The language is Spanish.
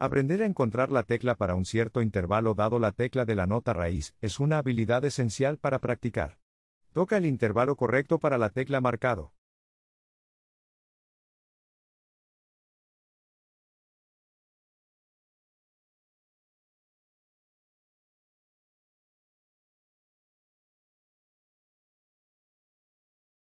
Aprender a encontrar la tecla para un cierto intervalo dado la tecla de la nota raíz es una habilidad esencial para practicar. Toca el intervalo correcto para la tecla marcado.